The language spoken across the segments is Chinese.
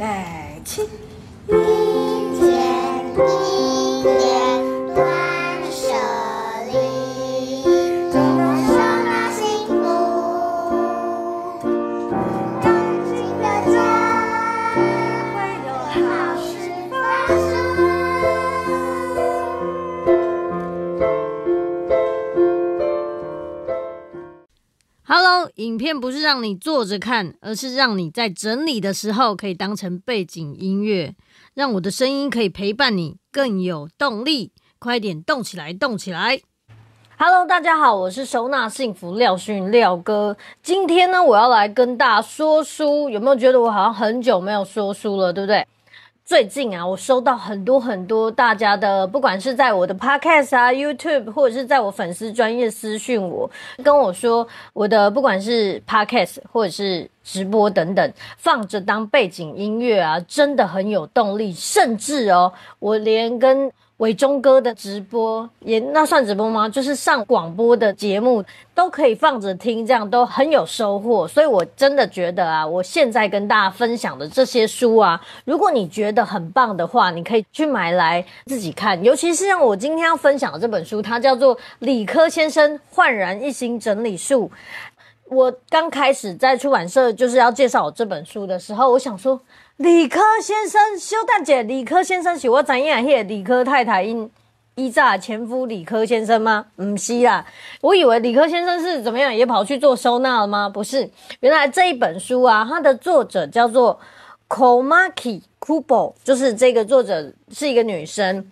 来，亲，一点，一点。不是让你坐着看，而是让你在整理的时候可以当成背景音乐，让我的声音可以陪伴你，更有动力。快点动起来，动起来！Hello，大家好，我是收纳幸福廖迅廖哥。今天呢，我要来跟大家说书。有没有觉得我好像很久没有说书了，对不对？最近啊，我收到很多很多大家的，不管是在我的 Podcast 啊、YouTube，或者是在我粉丝专业私讯，我跟我说，我的不管是 Podcast 或者是直播等等，放着当背景音乐啊，真的很有动力，甚至哦，我连跟。伟忠哥的直播也那算直播吗？就是上广播的节目都可以放着听，这样都很有收获。所以我真的觉得啊，我现在跟大家分享的这些书啊，如果你觉得很棒的话，你可以去买来自己看。尤其是像我今天要分享的这本书，它叫做《理科先生焕然一新整理术》。我刚开始在出版社就是要介绍这本书的时候，我想说。理科先生，修蛋姐，理科先生是我知影，迄理科太太因依诈前夫理科先生吗？不是啦，我以为理科先生是怎么样也跑去做收纳了吗？不是，原来这一本书啊，它的作者叫做 Komaki Kubo，就是这个作者是一个女生。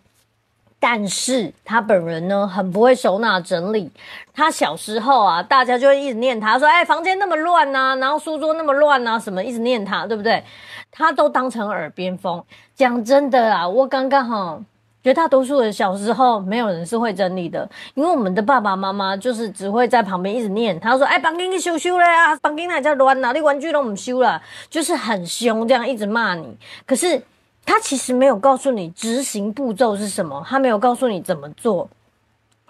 但是他本人呢，很不会手拿整理。他小时候啊，大家就会一直念他，说：“哎，房间那么乱呐，然后书桌那么乱呐，什么一直念他，对不对？”他都当成耳边风。讲真的啊，我刚刚哈，绝大多数人小时候没有人是会整理的，因为我们的爸爸妈妈就是只会在旁边一直念，他说：“哎，房间你修修了啊，房间那家乱哪，你玩具都唔修了，就是很凶这样一直骂你。”可是。他其实没有告诉你执行步骤是什么，他没有告诉你怎么做，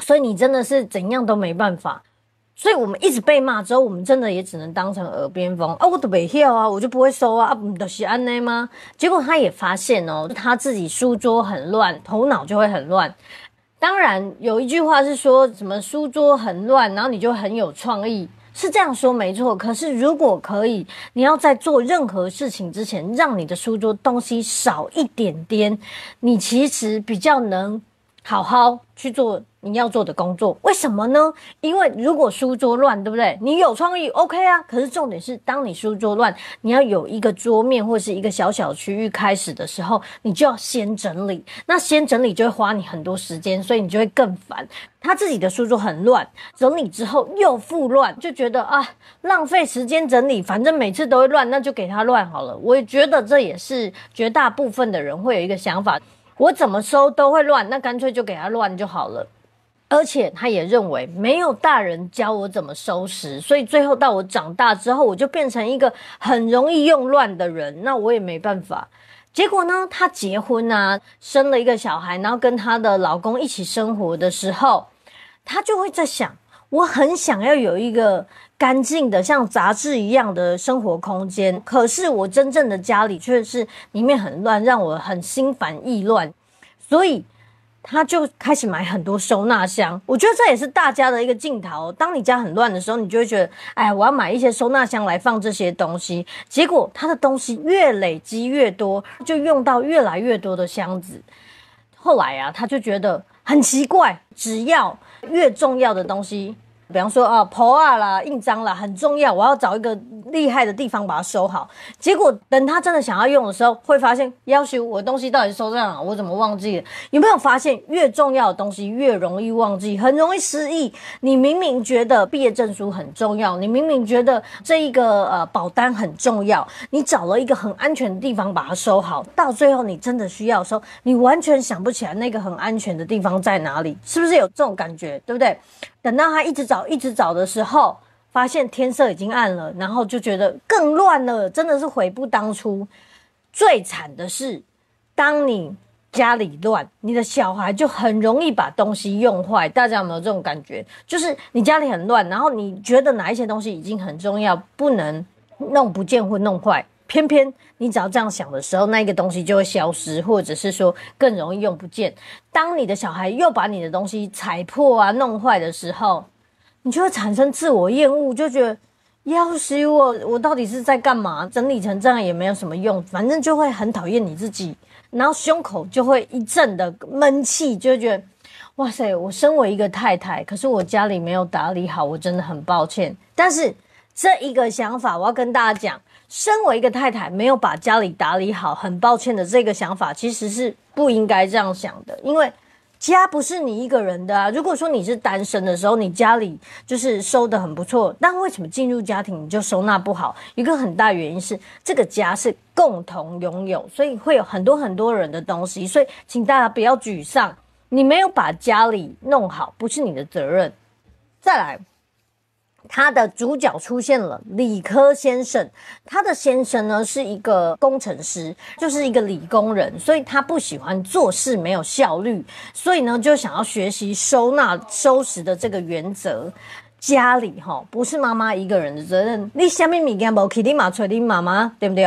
所以你真的是怎样都没办法。所以我们一直被骂之后，我们真的也只能当成耳边风啊！我都没学啊，我就不会收啊，啊不都是安内吗？结果他也发现哦，他自己书桌很乱，头脑就会很乱。当然有一句话是说什么书桌很乱，然后你就很有创意。是这样说没错，可是如果可以，你要在做任何事情之前，让你的书桌东西少一点点，你其实比较能。好好去做你要做的工作，为什么呢？因为如果书桌乱，对不对？你有创意，OK 啊。可是重点是，当你书桌乱，你要有一个桌面或是一个小小区域开始的时候，你就要先整理。那先整理就会花你很多时间，所以你就会更烦。他自己的书桌很乱，整理之后又复乱，就觉得啊，浪费时间整理，反正每次都会乱，那就给他乱好了。我也觉得这也是绝大部分的人会有一个想法。我怎么收都会乱，那干脆就给他乱就好了。而且他也认为没有大人教我怎么收拾，所以最后到我长大之后，我就变成一个很容易用乱的人。那我也没办法。结果呢，她结婚啊，生了一个小孩，然后跟她的老公一起生活的时候，她就会在想。我很想要有一个干净的、像杂志一样的生活空间，可是我真正的家里却是里面很乱，让我很心烦意乱。所以，他就开始买很多收纳箱。我觉得这也是大家的一个镜头：当你家很乱的时候，你就会觉得，哎，我要买一些收纳箱来放这些东西。结果，他的东西越累积越多，就用到越来越多的箱子。后来啊，他就觉得很奇怪，只要。越重要的东西。比方说啊，簿啊啦、印章啦，很重要，我要找一个厉害的地方把它收好。结果等他真的想要用的时候，会发现，要呦，我东西到底收在哪？我怎么忘记了？有没有发现，越重要的东西越容易忘记，很容易失忆？你明明觉得毕业证书很重要，你明明觉得这一个呃保单很重要，你找了一个很安全的地方把它收好，到最后你真的需要的时候，你完全想不起来那个很安全的地方在哪里？是不是有这种感觉？对不对？等到他一直找一直找的时候，发现天色已经暗了，然后就觉得更乱了，真的是悔不当初。最惨的是，当你家里乱，你的小孩就很容易把东西用坏。大家有没有这种感觉？就是你家里很乱，然后你觉得哪一些东西已经很重要，不能弄不见或弄坏。偏偏你只要这样想的时候，那一个东西就会消失，或者是说更容易用不见。当你的小孩又把你的东西踩破啊、弄坏的时候，你就会产生自我厌恶，就觉得，要是我，我到底是在干嘛？整理成这样也没有什么用，反正就会很讨厌你自己，然后胸口就会一阵的闷气，就觉得，哇塞，我身为一个太太，可是我家里没有打理好，我真的很抱歉。但是这一个想法，我要跟大家讲。身为一个太太，没有把家里打理好，很抱歉的这个想法其实是不应该这样想的，因为家不是你一个人的啊。如果说你是单身的时候，你家里就是收的很不错，但为什么进入家庭你就收纳不好？一个很大原因是这个家是共同拥有，所以会有很多很多人的东西。所以请大家不要沮丧，你没有把家里弄好，不是你的责任。再来。他的主角出现了，理科先生。他的先生呢是一个工程师，就是一个理工人，所以他不喜欢做事没有效率，所以呢就想要学习收纳收拾的这个原则。家里哈不是妈妈一个人的责任，你下面米件不，去，你嘛找你妈妈，对不对？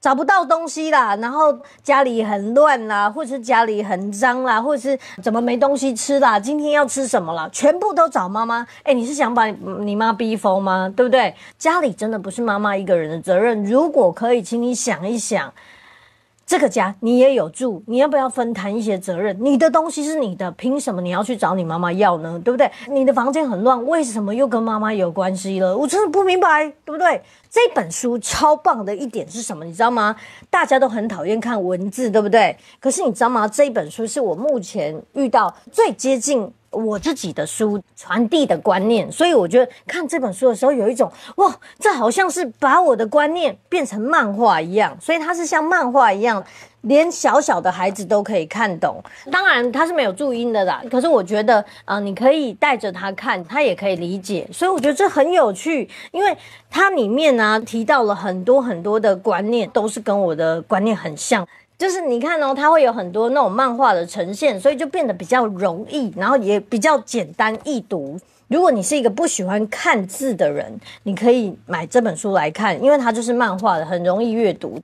找不到东西啦，然后家里很乱啦，或是家里很脏啦，或是怎么没东西吃啦？今天要吃什么了？全部都找妈妈。哎，你是想把你妈逼疯吗？对不对？家里真的不是妈妈一个人的责任。如果可以，请你想一想。这个家你也有住，你要不要分担一些责任？你的东西是你的，凭什么你要去找你妈妈要呢？对不对？你的房间很乱，为什么又跟妈妈有关系了？我真的不明白，对不对？这本书超棒的一点是什么？你知道吗？大家都很讨厌看文字，对不对？可是你知道吗？这本书是我目前遇到最接近。我自己的书传递的观念，所以我觉得看这本书的时候有一种哇，这好像是把我的观念变成漫画一样，所以它是像漫画一样，连小小的孩子都可以看懂。当然它是没有注音的啦，可是我觉得啊，你可以带着他看，他也可以理解。所以我觉得这很有趣，因为它里面呢提到了很多很多的观念，都是跟我的观念很像。就是你看哦，他会有很多那种漫画的呈现，所以就变得比较容易，然后也比较简单易读。如果你是一个不喜欢看字的人，你可以买这本书来看，因为它就是漫画的，很容易阅读。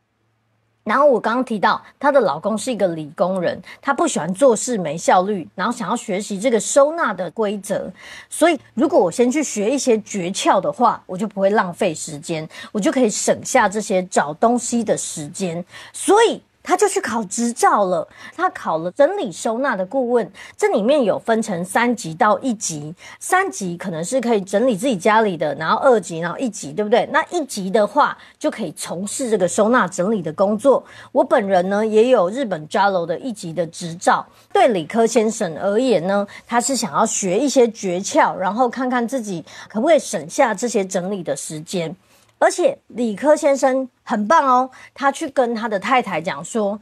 然后我刚刚提到，她的老公是一个理工人，他不喜欢做事没效率，然后想要学习这个收纳的规则。所以，如果我先去学一些诀窍的话，我就不会浪费时间，我就可以省下这些找东西的时间。所以。他就去考执照了，他考了整理收纳的顾问，这里面有分成三级到一级，三级可能是可以整理自己家里的，然后二级，然后一级，对不对？那一级的话就可以从事这个收纳整理的工作。我本人呢也有日本 JALO 的一级的执照。对理科先生而言呢，他是想要学一些诀窍，然后看看自己可不可以省下这些整理的时间。而且理科先生很棒哦，他去跟他的太太讲说，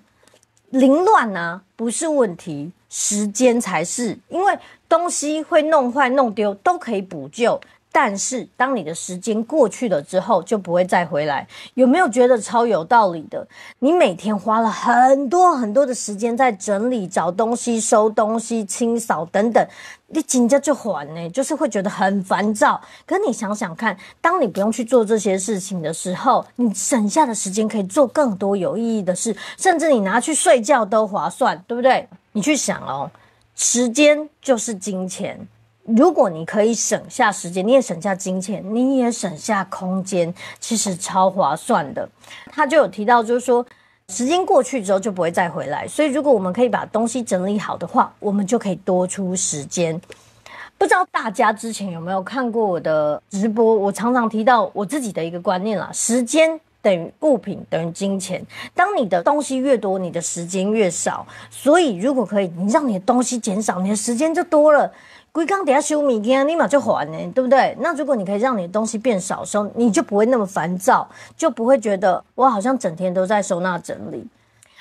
凌乱呢不是问题，时间才是，因为东西会弄坏、弄丢都可以补救。但是，当你的时间过去了之后，就不会再回来。有没有觉得超有道理的？你每天花了很多很多的时间在整理、找东西、收东西、清扫等等，你紧着就还呢，就是会觉得很烦躁。可你想想看，当你不用去做这些事情的时候，你省下的时间可以做更多有意义的事，甚至你拿去睡觉都划算，对不对？你去想哦，时间就是金钱。如果你可以省下时间，你也省下金钱，你也省下空间，其实超划算的。他就有提到，就是说，时间过去之后就不会再回来，所以如果我们可以把东西整理好的话，我们就可以多出时间。不知道大家之前有没有看过我的直播？我常常提到我自己的一个观念啦，时间等于物品等于金钱。当你的东西越多，你的时间越少，所以如果可以，你让你的东西减少，你的时间就多了。柜缸底下修物件，立马就还呢，对不对？那如果你可以让你的东西变少的时候，你就不会那么烦躁，就不会觉得我好像整天都在收纳整理。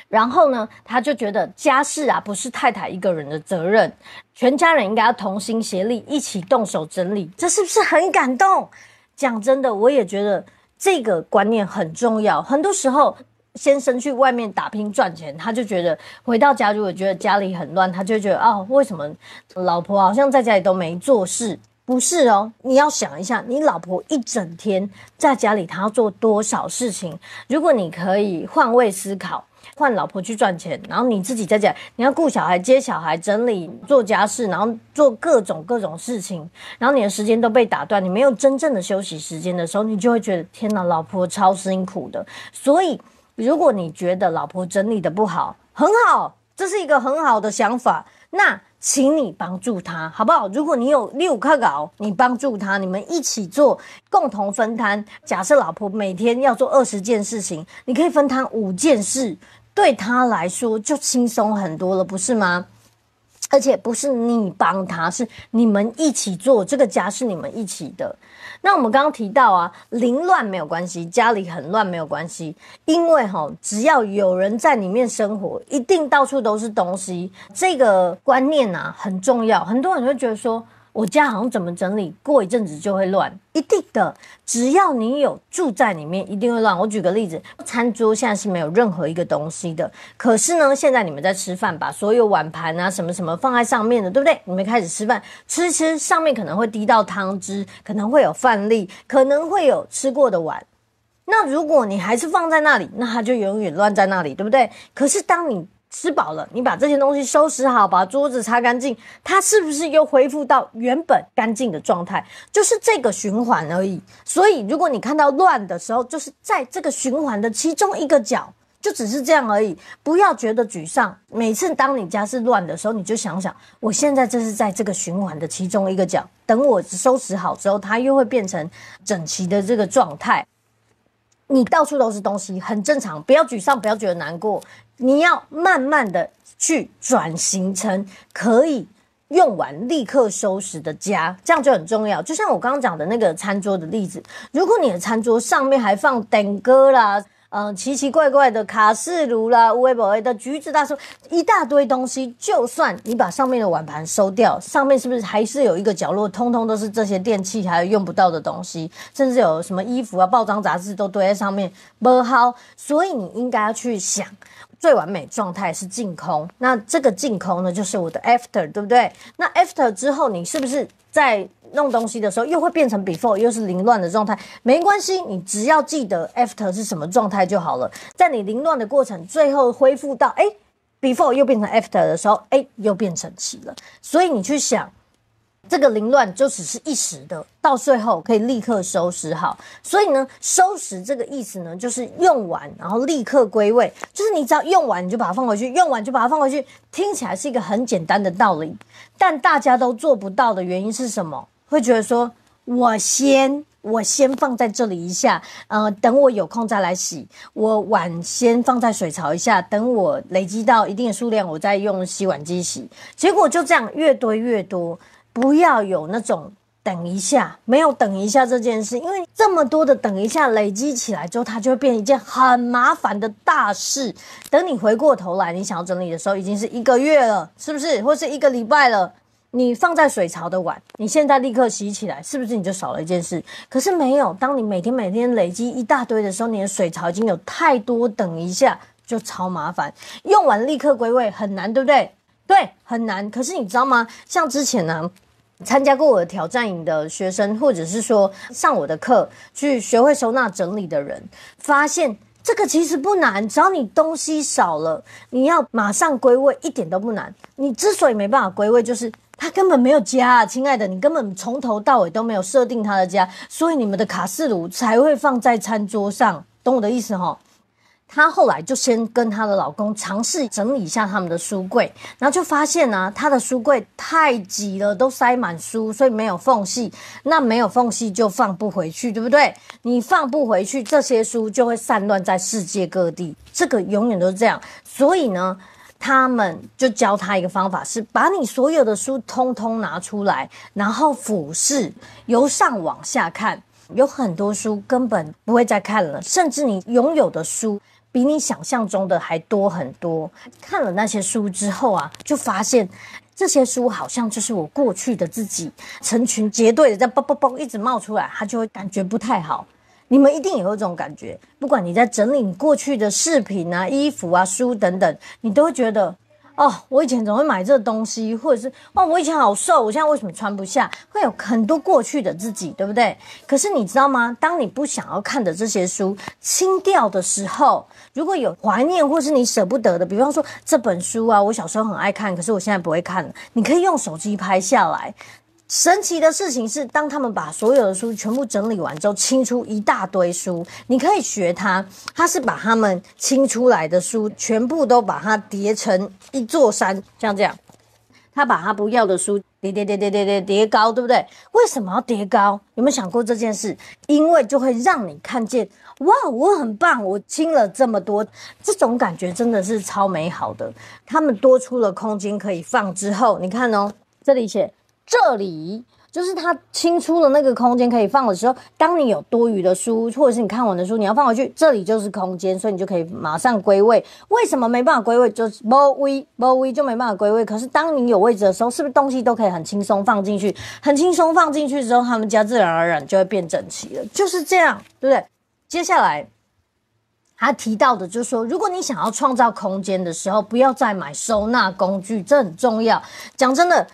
然后呢，他就觉得家事啊不是太太一个人的责任，全家人应该要同心协力一起动手整理，这是不是很感动？讲真的，我也觉得这个观念很重要，很多时候。先生去外面打拼赚钱，他就觉得回到家如果觉得家里很乱，他就觉得哦，为什么老婆好像在家里都没做事？不是哦，你要想一下，你老婆一整天在家里，她要做多少事情？如果你可以换位思考，换老婆去赚钱，然后你自己在家，你要顾小孩、接小孩、整理、做家事，然后做各种各种事情，然后你的时间都被打断，你没有真正的休息时间的时候，你就会觉得天哪，老婆超辛苦的。所以。如果你觉得老婆整理的不好，很好，这是一个很好的想法。那请你帮助她，好不好？如果你有六块稿，你帮助她，你们一起做，共同分摊。假设老婆每天要做二十件事情，你可以分摊五件事，对她来说就轻松很多了，不是吗？而且不是你帮她，是你们一起做，这个家是你们一起的。那我们刚刚提到啊，凌乱没有关系，家里很乱没有关系，因为哈，只要有人在里面生活，一定到处都是东西。这个观念啊很重要，很多人就觉得说。我家好像怎么整理，过一阵子就会乱，一定的，只要你有住在里面，一定会乱。我举个例子，餐桌现在是没有任何一个东西的，可是呢，现在你们在吃饭，把所有碗盘啊什么什么放在上面的，对不对？你们开始吃饭，吃吃上面可能会滴到汤汁，可能会有饭粒，可能会有吃过的碗。那如果你还是放在那里，那它就永远乱在那里，对不对？可是当你吃饱了，你把这些东西收拾好，把桌子擦干净，它是不是又恢复到原本干净的状态？就是这个循环而已。所以，如果你看到乱的时候，就是在这个循环的其中一个角，就只是这样而已，不要觉得沮丧。每次当你家是乱的时候，你就想想，我现在这是在这个循环的其中一个角。等我收拾好之后，它又会变成整齐的这个状态。你到处都是东西，很正常，不要沮丧，不要觉得难过。你要慢慢的去转型成可以用完立刻收拾的家，这样就很重要。就像我刚刚讲的那个餐桌的例子，如果你的餐桌上面还放点歌啦、嗯，奇奇怪怪的卡式炉啦、w 博 i 的橘子大叔一大堆东西，就算你把上面的碗盘收掉，上面是不是还是有一个角落，通通都是这些电器还有用不到的东西，甚至有什么衣服啊、报章杂志都堆在上面不好。所以你应该要去想。最完美状态是净空，那这个净空呢，就是我的 after，对不对？那 after 之后，你是不是在弄东西的时候又会变成 before，又是凌乱的状态？没关系，你只要记得 after 是什么状态就好了。在你凌乱的过程，最后恢复到哎 before 又变成 after 的时候，哎，又变成齐了。所以你去想。这个凌乱就只是一时的，到最后可以立刻收拾好。所以呢，收拾这个意思呢，就是用完然后立刻归位，就是你只要用完你就把它放回去，用完就把它放回去。听起来是一个很简单的道理，但大家都做不到的原因是什么？会觉得说我先我先放在这里一下，呃，等我有空再来洗。我碗先放在水槽一下，等我累积到一定数量，我再用洗碗机洗。结果就这样越堆越多。不要有那种等一下没有等一下这件事，因为这么多的等一下累积起来之后，它就会变一件很麻烦的大事。等你回过头来，你想要整理的时候，已经是一个月了，是不是？或是一个礼拜了？你放在水槽的碗，你现在立刻洗起来，是不是你就少了一件事？可是没有，当你每天每天累积一大堆的时候，你的水槽已经有太多等一下，就超麻烦，用完立刻归位很难，对不对？对，很难。可是你知道吗？像之前呢，参加过我的挑战营的学生，或者是说上我的课去学会收纳整理的人，发现这个其实不难。只要你东西少了，你要马上归位，一点都不难。你之所以没办法归位，就是他根本没有家，亲爱的，你根本从头到尾都没有设定他的家，所以你们的卡式炉才会放在餐桌上。懂我的意思哈？她后来就先跟她的老公尝试整理一下他们的书柜，然后就发现呢，她的书柜太挤了，都塞满书，所以没有缝隙。那没有缝隙就放不回去，对不对？你放不回去，这些书就会散乱在世界各地。这个永远都是这样。所以呢，他们就教他一个方法，是把你所有的书通通拿出来，然后俯视，由上往下看。有很多书根本不会再看了，甚至你拥有的书。比你想象中的还多很多。看了那些书之后啊，就发现这些书好像就是我过去的自己，成群结队的在“嘣嘣嘣一直冒出来，他就会感觉不太好。你们一定也有这种感觉，不管你在整理过去的饰品啊、衣服啊、书等等，你都会觉得。哦，我以前总会买这东西，或者是哦，我以前好瘦，我现在为什么穿不下？会有很多过去的自己，对不对？可是你知道吗？当你不想要看的这些书清掉的时候，如果有怀念或是你舍不得的，比方说这本书啊，我小时候很爱看，可是我现在不会看了，你可以用手机拍下来。神奇的事情是，当他们把所有的书全部整理完之后，清出一大堆书。你可以学他，他是把他们清出来的书全部都把它叠成一座山，像这样。他把他不要的书叠叠叠叠叠叠叠高，对不对？为什么要叠高？有没有想过这件事？因为就会让你看见，哇，我很棒，我清了这么多，这种感觉真的是超美好的。他们多出了空间可以放之后，你看哦，这里写。这里就是它清出的那个空间，可以放的时候。当你有多余的书，或者是你看完的书，你要放回去，这里就是空间，所以你就可以马上归位。为什么没办法归位？就是不位不位就没办法归位。可是当你有位置的时候，是不是东西都可以很轻松放进去？很轻松放进去之后，他们家自然而然就会变整齐了。就是这样，对不对？接下来他提到的就是说，如果你想要创造空间的时候，不要再买收纳工具，这很重要。讲真的。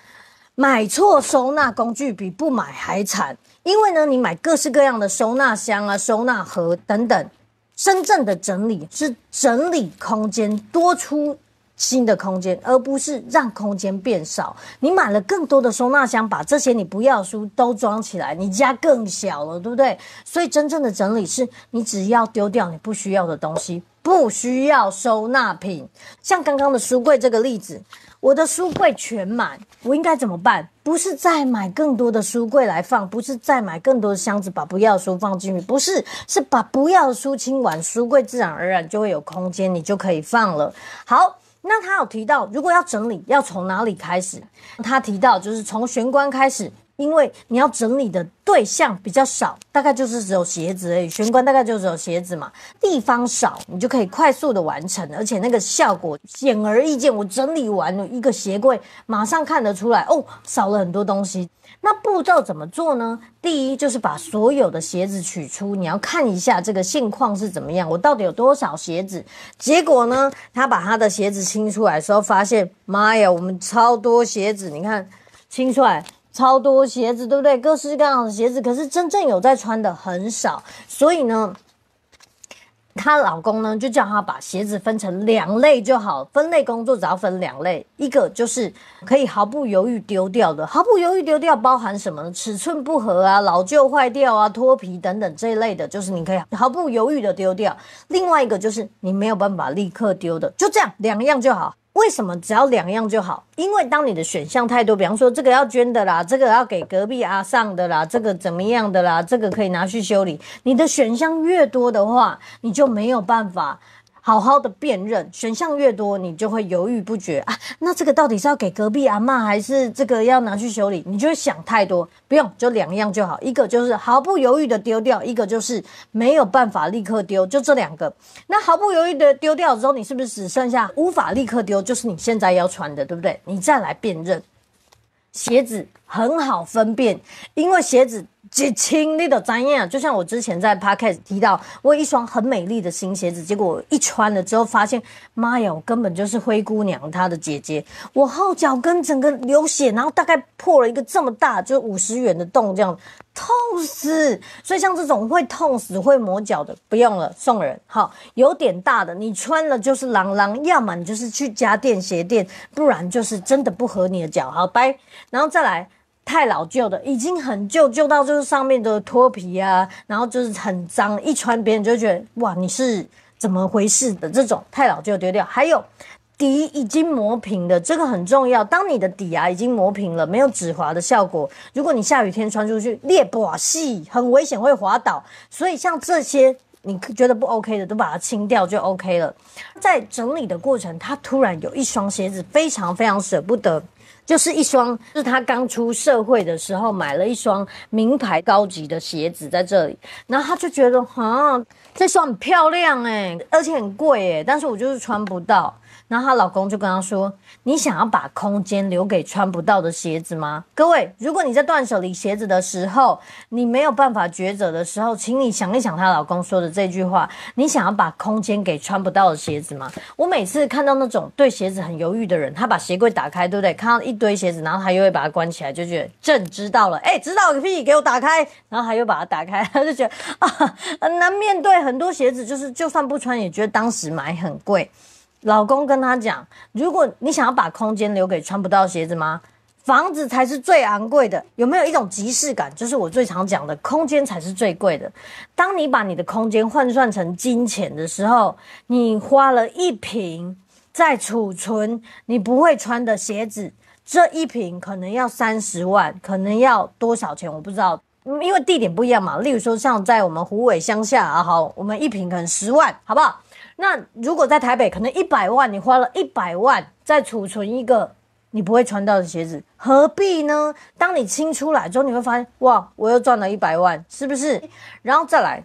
买错收纳工具比不买还惨，因为呢，你买各式各样的收纳箱啊、收纳盒等等。真正的整理是整理空间，多出新的空间，而不是让空间变少。你买了更多的收纳箱，把这些你不要的书都装起来，你家更小了，对不对？所以真正的整理是你只要丢掉你不需要的东西。不需要收纳品，像刚刚的书柜这个例子，我的书柜全满，我应该怎么办？不是再买更多的书柜来放，不是再买更多的箱子把不要的书放进去，不是，是把不要的书清完，书柜自然而然就会有空间，你就可以放了。好，那他有提到，如果要整理，要从哪里开始？他提到就是从玄关开始。因为你要整理的对象比较少，大概就是只有鞋子而已，玄关大概就只有鞋子嘛，地方少，你就可以快速的完成，而且那个效果显而易见。我整理完了一个鞋柜，马上看得出来哦，少了很多东西。那步骤怎么做呢？第一就是把所有的鞋子取出，你要看一下这个现况是怎么样，我到底有多少鞋子。结果呢，他把他的鞋子清出来的时候，发现妈呀，我们超多鞋子，你看清出来。超多鞋子，对不对？各式各样的鞋子，可是真正有在穿的很少。所以呢，她老公呢就叫她把鞋子分成两类就好。分类工作只要分两类，一个就是可以毫不犹豫丢掉的，毫不犹豫丢掉包含什么呢？尺寸不合啊，老旧坏掉啊，脱皮等等这一类的，就是你可以毫不犹豫的丢掉。另外一个就是你没有办法立刻丢的，就这样两样就好。为什么只要两样就好？因为当你的选项太多，比方说这个要捐的啦，这个要给隔壁阿上的啦，这个怎么样的啦，这个可以拿去修理。你的选项越多的话，你就没有办法。好好的辨认，选项越多，你就会犹豫不决啊。那这个到底是要给隔壁阿妈，还是这个要拿去修理？你就会想太多。不用，就两样就好，一个就是毫不犹豫的丢掉，一个就是没有办法立刻丢，就这两个。那毫不犹豫的丢掉之后，你是不是只剩下无法立刻丢，就是你现在要穿的，对不对？你再来辨认，鞋子很好分辨，因为鞋子。解轻你的专业就像我之前在 podcast 提到，我有一双很美丽的新鞋子，结果我一穿了之后，发现妈呀，我根本就是灰姑娘她的姐姐，我后脚跟整个流血，然后大概破了一个这么大就五十元的洞，这样痛死。所以像这种会痛死、会磨脚的，不用了，送人。好，有点大的，你穿了就是狼狼，要么你就是去家电鞋店，不然就是真的不合你的脚。好，拜，然后再来。太老旧的，已经很旧，旧到就是上面的脱皮啊，然后就是很脏，一穿别人就觉得哇，你是怎么回事的？这种太老旧丢掉。还有底已经磨平的，这个很重要。当你的底啊已经磨平了，没有止滑的效果，如果你下雨天穿出去裂不细，很危险会滑倒。所以像这些你觉得不 OK 的，都把它清掉就 OK 了。在整理的过程，他突然有一双鞋子非常非常舍不得。就是一双，是他刚出社会的时候买了一双名牌高级的鞋子在这里，然后他就觉得啊，这双很漂亮哎，而且很贵哎，但是我就是穿不到。然后她老公就跟她说：“你想要把空间留给穿不到的鞋子吗？”各位，如果你在断舍离鞋子的时候，你没有办法抉择的时候，请你想一想她老公说的这句话：“你想要把空间给穿不到的鞋子吗？”我每次看到那种对鞋子很犹豫的人，他把鞋柜打开，对不对？看到一堆鞋子，然后他又会把它关起来，就觉得朕知道了。哎，知道个屁！给我打开，然后他又把它打开，他就觉得啊，很难面对很多鞋子，就是就算不穿也觉得当时买很贵。老公跟他讲：“如果你想要把空间留给穿不到鞋子吗？房子才是最昂贵的。有没有一种即视感？就是我最常讲的，空间才是最贵的。当你把你的空间换算成金钱的时候，你花了一瓶在储存你不会穿的鞋子，这一瓶可能要三十万，可能要多少钱？我不知道，因为地点不一样嘛。例如说，像在我们湖尾乡下啊，好，我们一瓶可能十万，好不好？”那如果在台北，可能一百万，你花了一百万在储存一个你不会穿到的鞋子，何必呢？当你清出来之后，你会发现，哇，我又赚了一百万，是不是？然后再来，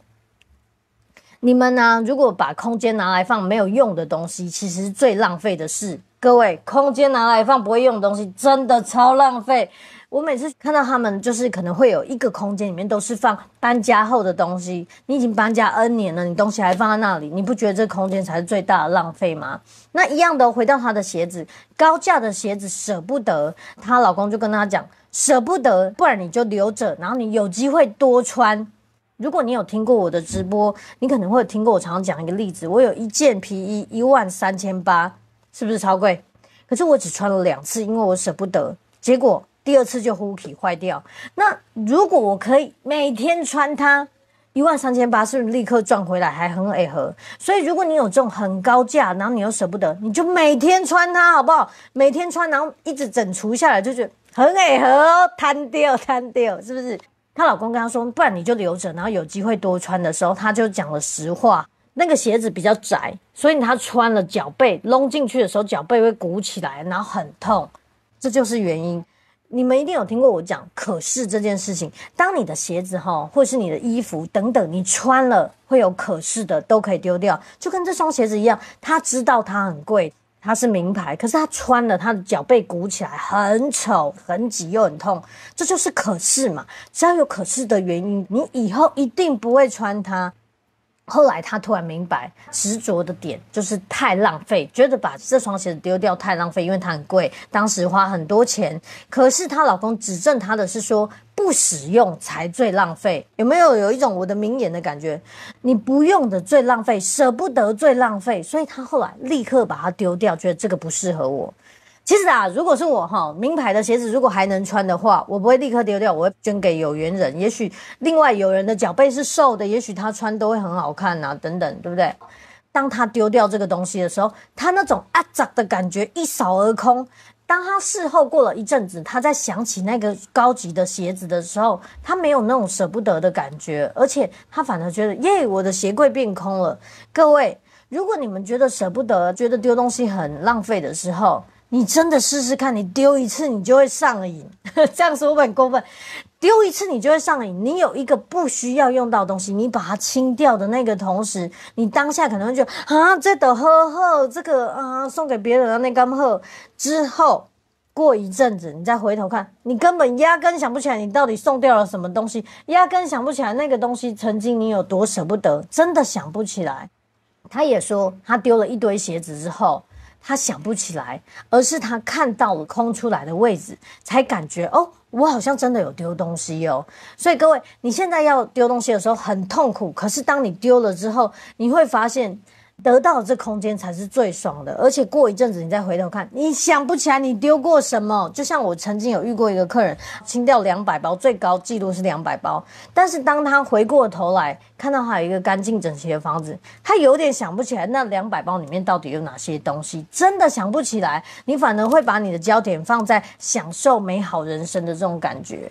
你们呢？如果把空间拿来放没有用的东西，其实最浪费的事。各位，空间拿来放不会用的东西，真的超浪费。我每次看到他们，就是可能会有一个空间里面都是放搬家后的东西。你已经搬家 N 年了，你东西还放在那里，你不觉得这空间才是最大的浪费吗？那一样的，回到她的鞋子，高价的鞋子舍不得，她老公就跟他讲舍不得，不然你就留着，然后你有机会多穿。如果你有听过我的直播，你可能会听过我常讲一个例子，我有一件皮衣一万三千八，是不是超贵？可是我只穿了两次，因为我舍不得，结果。第二次就呼吸坏掉。那如果我可以每天穿它，一万三千八是不是立刻赚回来，还很矮合？所以如果你有这种很高价，然后你又舍不得，你就每天穿它好不好？每天穿，然后一直整除下来，就觉得很矮合，摊掉摊掉，是不是？她老公跟她说，不然你就留着，然后有机会多穿的时候，她就讲了实话，那个鞋子比较窄，所以她穿了脚背隆进去的时候，脚背会鼓起来，然后很痛，这就是原因。你们一定有听过我讲，可是这件事情，当你的鞋子哈，或是你的衣服等等，你穿了会有可是的，都可以丢掉，就跟这双鞋子一样，他知道它很贵，它是名牌，可是他穿了，他的脚背鼓起来，很丑，很挤又很痛，这就是可是嘛，只要有可是的原因，你以后一定不会穿它。后来她突然明白，执着的点就是太浪费，觉得把这双鞋子丢掉太浪费，因为它很贵，当时花很多钱。可是她老公指证她的是说，不使用才最浪费。有没有有一种我的名言的感觉？你不用的最浪费，舍不得最浪费。所以她后来立刻把它丢掉，觉得这个不适合我。其实啊，如果是我哈，名牌的鞋子如果还能穿的话，我不会立刻丢掉，我会捐给有缘人。也许另外有人的脚背是瘦的，也许他穿都会很好看呐，等等，对不对？当他丢掉这个东西的时候，他那种啊榨的感觉一扫而空。当他事后过了一阵子，他在想起那个高级的鞋子的时候，他没有那种舍不得的感觉，而且他反而觉得耶，我的鞋柜变空了。各位，如果你们觉得舍不得，觉得丢东西很浪费的时候，你真的试试看，你丢一次你就会上瘾，这样说我很过分。丢一次你就会上瘾。你有一个不需要用到东西，你把它清掉的那个同时，你当下可能就得啊，这都喝喝，这个啊送给别人的那干喝？之后过一阵子，你再回头看，你根本压根想不起来你到底送掉了什么东西，压根想不起来那个东西曾经你有多舍不得，真的想不起来。他也说他丢了一堆鞋子之后。他想不起来，而是他看到了空出来的位置，才感觉哦，我好像真的有丢东西哦。所以各位，你现在要丢东西的时候很痛苦，可是当你丢了之后，你会发现。得到这空间才是最爽的，而且过一阵子你再回头看，你想不起来你丢过什么。就像我曾经有遇过一个客人，清掉两百包，最高记录是两百包。但是当他回过头来，看到他有一个干净整齐的房子，他有点想不起来那两百包里面到底有哪些东西，真的想不起来。你反而会把你的焦点放在享受美好人生的这种感觉。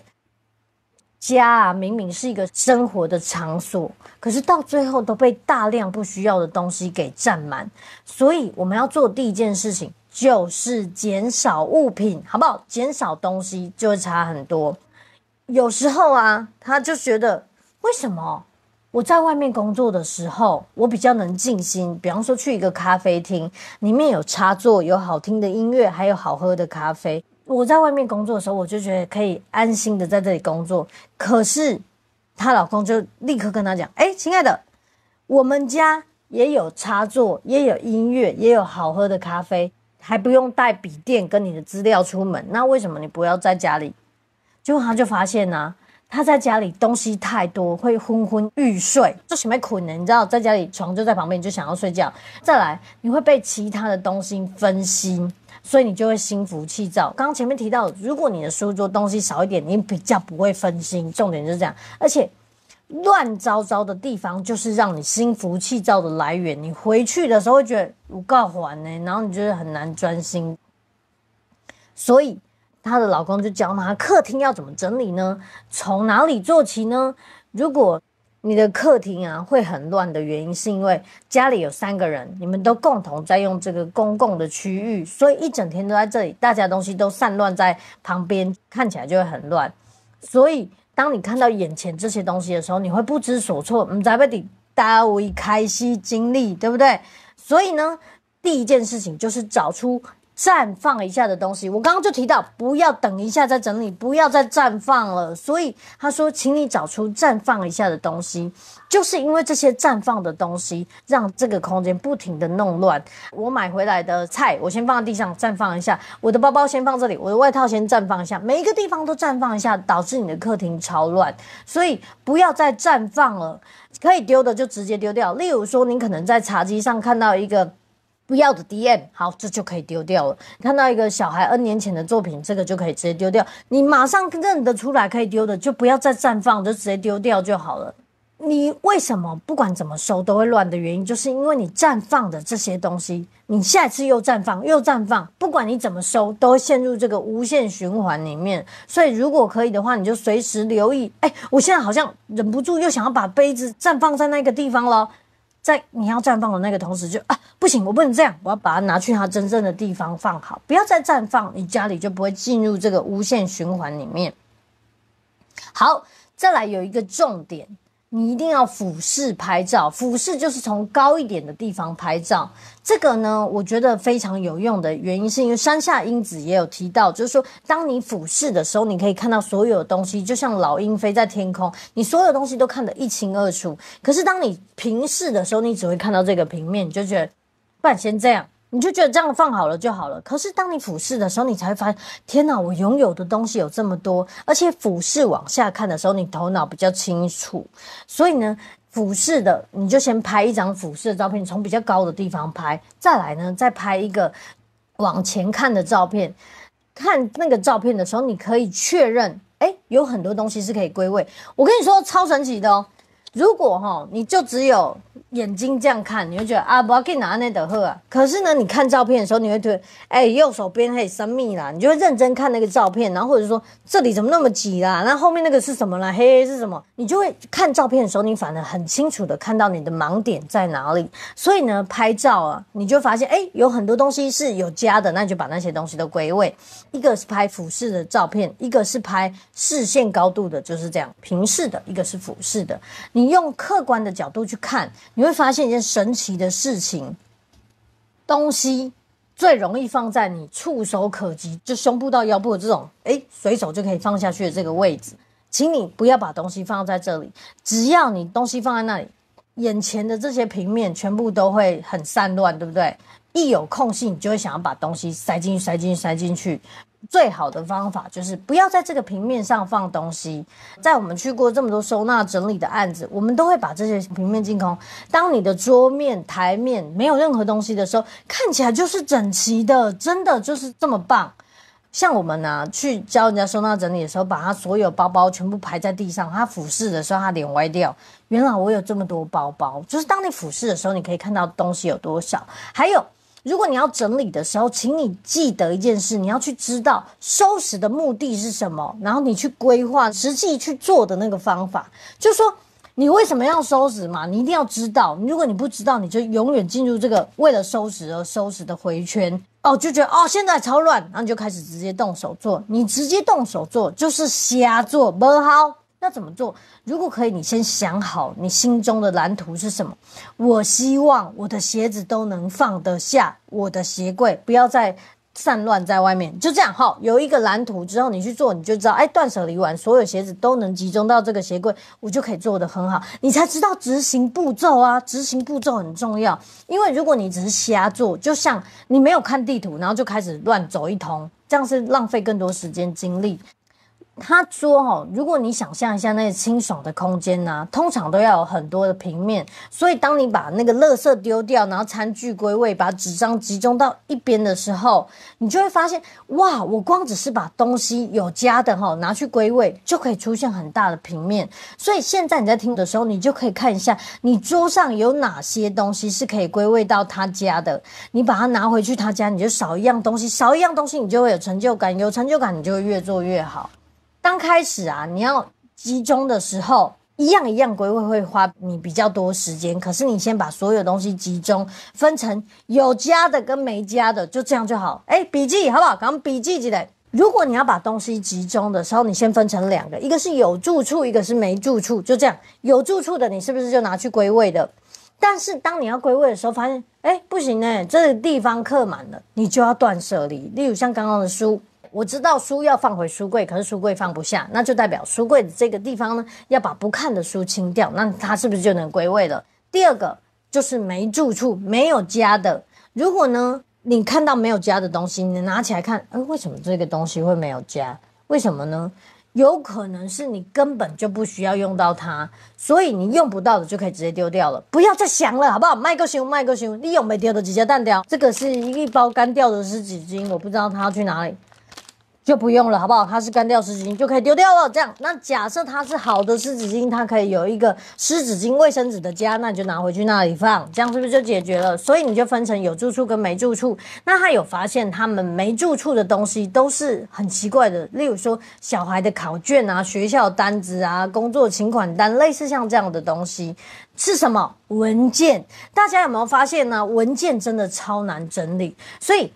家啊，明明是一个生活的场所，可是到最后都被大量不需要的东西给占满。所以我们要做第一件事情就是减少物品，好不好？减少东西就会差很多。有时候啊，他就觉得为什么我在外面工作的时候，我比较能静心。比方说去一个咖啡厅，里面有插座，有好听的音乐，还有好喝的咖啡。我在外面工作的时候，我就觉得可以安心的在这里工作。可是，她老公就立刻跟她讲：“哎，亲爱的，我们家也有插座，也有音乐，也有好喝的咖啡，还不用带笔电跟你的资料出门。那为什么你不要在家里？”结果她就发现呢，她在家里东西太多，会昏昏欲睡。就什么困难？你知道，在家里床就在旁边，就想要睡觉。再来，你会被其他的东西分心。所以你就会心浮气躁。刚刚前面提到，如果你的书桌东西少一点，你比较不会分心。重点就是这样，而且乱糟糟的地方就是让你心浮气躁的来源。你回去的时候会觉得如告缓呢，然后你就是很难专心。所以她的老公就教她客厅要怎么整理呢？从哪里做起呢？如果你的客厅啊会很乱的原因，是因为家里有三个人，你们都共同在用这个公共的区域，所以一整天都在这里，大家东西都散乱在旁边，看起来就会很乱。所以当你看到眼前这些东西的时候，你会不知所措。唔，宅贝底，大家开心经历，对不对？所以呢，第一件事情就是找出。绽放一下的东西，我刚刚就提到，不要等一下再整理，不要再绽放了。所以他说，请你找出绽放一下的东西，就是因为这些绽放的东西，让这个空间不停的弄乱。我买回来的菜，我先放在地上绽放一下；我的包包先放这里，我的外套先绽放一下，每一个地方都绽放一下，导致你的客厅超乱。所以不要再绽放了，可以丢的就直接丢掉。例如说，你可能在茶几上看到一个。不要的 DM，好，这就可以丢掉了。看到一个小孩 N 年前的作品，这个就可以直接丢掉。你马上认得出来可以丢的，就不要再绽放，就直接丢掉就好了。你为什么不管怎么收都会乱的原因，就是因为你绽放的这些东西，你下一次又绽放又绽放，不管你怎么收，都会陷入这个无限循环里面。所以如果可以的话，你就随时留意。哎，我现在好像忍不住又想要把杯子绽放在那个地方了。在你要绽放的那个同时，就啊，不行，我不能这样，我要把它拿去它真正的地方放好，不要再绽放，你家里就不会进入这个无限循环里面。好，再来有一个重点。你一定要俯视拍照，俯视就是从高一点的地方拍照。这个呢，我觉得非常有用的原因，是因为山下英子也有提到，就是说，当你俯视的时候，你可以看到所有的东西，就像老鹰飞在天空，你所有东西都看得一清二楚。可是当你平视的时候，你只会看到这个平面，你就觉得，不然先这样。你就觉得这样放好了就好了。可是当你俯视的时候，你才会发现，天哪，我拥有的东西有这么多。而且俯视往下看的时候，你头脑比较清楚。所以呢，俯视的你就先拍一张俯视的照片，从比较高的地方拍。再来呢，再拍一个往前看的照片。看那个照片的时候，你可以确认，哎，有很多东西是可以归位。我跟你说，超神奇的哦。如果哈，你就只有。眼睛这样看，你会觉得啊，要可以拿那的喝。可是呢，你看照片的时候，你会觉得，哎，右手边嘿神秘啦，你就会认真看那个照片，然后或者说这里怎么那么挤啦，那后面那个是什么啦？嘿，是什么？你就会看照片的时候，你反而很清楚的看到你的盲点在哪里。所以呢，拍照啊，你就发现，哎，有很多东西是有加的，那你就把那些东西都归位。一个是拍俯视的照片，一个是拍视线高度的，就是这样平视的，一个是俯视的。你用客观的角度去看。你会发现一件神奇的事情，东西最容易放在你触手可及，就胸部到腰部的这种，哎，随手就可以放下去的这个位置。请你不要把东西放在这里，只要你东西放在那里，眼前的这些平面全部都会很散乱，对不对？一有空隙，你就会想要把东西塞进去，塞进去，塞进去。最好的方法就是不要在这个平面上放东西。在我们去过这么多收纳整理的案子，我们都会把这些平面净空。当你的桌面、台面没有任何东西的时候，看起来就是整齐的，真的就是这么棒。像我们呢，去教人家收纳整理的时候，把他所有包包全部排在地上，他俯视的时候，他脸歪掉。原来我有这么多包包，就是当你俯视的时候，你可以看到东西有多少。还有。如果你要整理的时候，请你记得一件事：你要去知道收拾的目的是什么，然后你去规划实际去做的那个方法。就说你为什么要收拾嘛？你一定要知道。如果你不知道，你就永远进入这个为了收拾而收拾的回圈。哦，就觉得哦现在超乱，然后你就开始直接动手做。你直接动手做就是瞎做，不好。那怎么做？如果可以，你先想好你心中的蓝图是什么。我希望我的鞋子都能放得下，我的鞋柜不要再散乱在外面。就这样，好，有一个蓝图，之后你去做，你就知道，哎，断舍离完，所有鞋子都能集中到这个鞋柜，我就可以做得很好。你才知道执行步骤啊，执行步骤很重要。因为如果你只是瞎做，就像你没有看地图，然后就开始乱走一通，这样是浪费更多时间精力。他说：“哦，如果你想象一下那些清爽的空间呢，通常都要有很多的平面。所以，当你把那个垃圾丢掉，然后餐具归位，把纸张集中到一边的时候，你就会发现，哇，我光只是把东西有家的哈拿去归位，就可以出现很大的平面。所以，现在你在听的时候，你就可以看一下你桌上有哪些东西是可以归位到他家的。你把它拿回去他家，你就少一样东西，少一样东西，你就会有成就感。有成就感，你就会越做越好。”刚开始啊，你要集中的时候，一样一样归位会花你比较多时间。可是你先把所有东西集中，分成有加的跟没加的，就这样就好。哎，笔记好不好？刚笔记记得。如果你要把东西集中的时候，你先分成两个，一个是有住处，一个是没住处，就这样。有住处的，你是不是就拿去归位的？但是当你要归位的时候，发现哎不行呢，这地方刻满了，你就要断舍离。例如像刚刚的书。我知道书要放回书柜，可是书柜放不下，那就代表书柜的这个地方呢，要把不看的书清掉，那它是不是就能归位了？第二个就是没住处、没有家的。如果呢，你看到没有家的东西，你拿起来看，哎，为什么这个东西会没有家？为什么呢？有可能是你根本就不需要用到它，所以你用不到的就可以直接丢掉了，不要再想了，好不好？卖个熊，卖个熊，你有没丢的直接断掉。这个是一包干掉的湿纸巾，我不知道它要去哪里。就不用了，好不好？它是干掉湿纸巾就可以丢掉了。这样，那假设它是好的湿纸巾，它可以有一个湿纸巾、卫生纸的家，那你就拿回去那里放，这样是不是就解决了？所以你就分成有住处跟没住处。那他有发现，他们没住处的东西都是很奇怪的，例如说小孩的考卷啊、学校单子啊、工作请款单，类似像这样的东西是什么文件？大家有没有发现呢？文件真的超难整理，所以。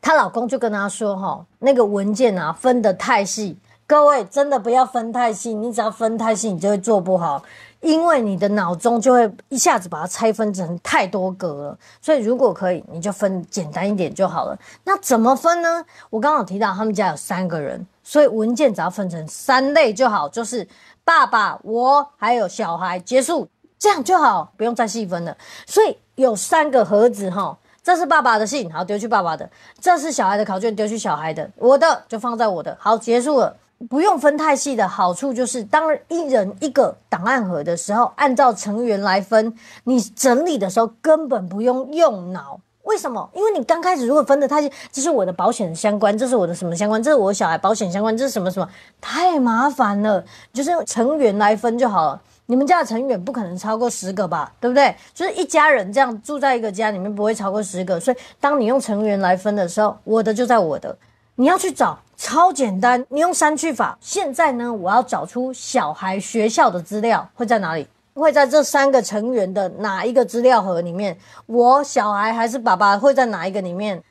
她老公就跟她说：“哈，那个文件呐，分得太细，各位真的不要分太细，你只要分太细，你就会做不好，因为你的脑中就会一下子把它拆分成太多格了。所以如果可以，你就分简单一点就好了。那怎么分呢？我刚刚提到他们家有三个人，所以文件只要分成三类就好，就是爸爸、我还有小孩，结束，这样就好，不用再细分了。所以有三个盒子，哈。”这是爸爸的信，好丢去爸爸的。这是小孩的考卷，丢去小孩的。我的就放在我的。好，结束了，不用分太细的。好处就是，当一人一个档案盒的时候，按照成员来分，你整理的时候根本不用用脑。为什么？因为你刚开始如果分得太细，这是我的保险相关，这是我的什么相关，这是我小孩保险相关，这是什么什么，太麻烦了。就是成员来分就好了。你们家的成员不可能超过十个吧，对不对？就是一家人这样住在一个家里面，不会超过十个。所以当你用成员来分的时候，我的就在我的。你要去找，超简单，你用删去法。现在呢，我要找出小孩学校的资料会在哪里？会在这三个成员的哪一个资料盒里面？我小孩还是爸爸会在哪一个里面？